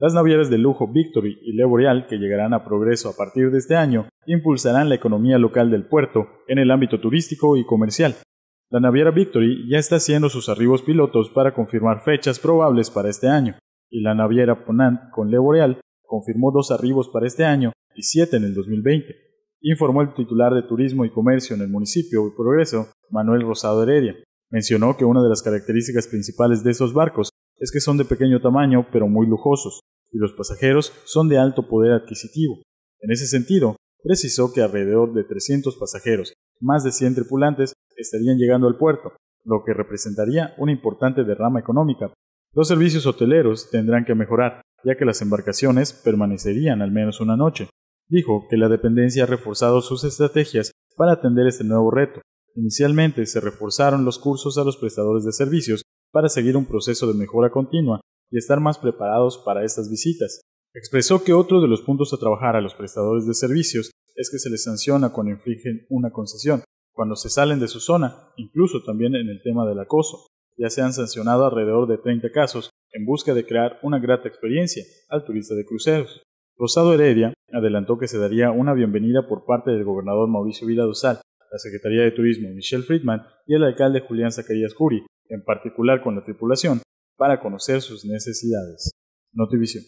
Las navieras de lujo Victory y Le Boreal, que llegarán a progreso a partir de este año, impulsarán la economía local del puerto en el ámbito turístico y comercial. La naviera Victory ya está haciendo sus arribos pilotos para confirmar fechas probables para este año, y la naviera Ponant con Le Boreal confirmó dos arribos para este año y siete en el 2020, informó el titular de Turismo y Comercio en el municipio de Progreso, Manuel Rosado Heredia. Mencionó que una de las características principales de esos barcos es que son de pequeño tamaño pero muy lujosos, y los pasajeros son de alto poder adquisitivo. En ese sentido, precisó que alrededor de 300 pasajeros, más de 100 tripulantes, estarían llegando al puerto, lo que representaría una importante derrama económica. Los servicios hoteleros tendrán que mejorar, ya que las embarcaciones permanecerían al menos una noche. Dijo que la dependencia ha reforzado sus estrategias para atender este nuevo reto. Inicialmente se reforzaron los cursos a los prestadores de servicios para seguir un proceso de mejora continua y estar más preparados para estas visitas. Expresó que otro de los puntos a trabajar a los prestadores de servicios es que se les sanciona cuando infligen una concesión, cuando se salen de su zona, incluso también en el tema del acoso. Ya se han sancionado alrededor de 30 casos en busca de crear una grata experiencia al turista de cruceros. Rosado Heredia adelantó que se daría una bienvenida por parte del gobernador Mauricio Vila Dosal, la Secretaría de Turismo Michelle Friedman y el alcalde Julián Zacarías Curi en particular con la tripulación, para conocer sus necesidades. Notivision.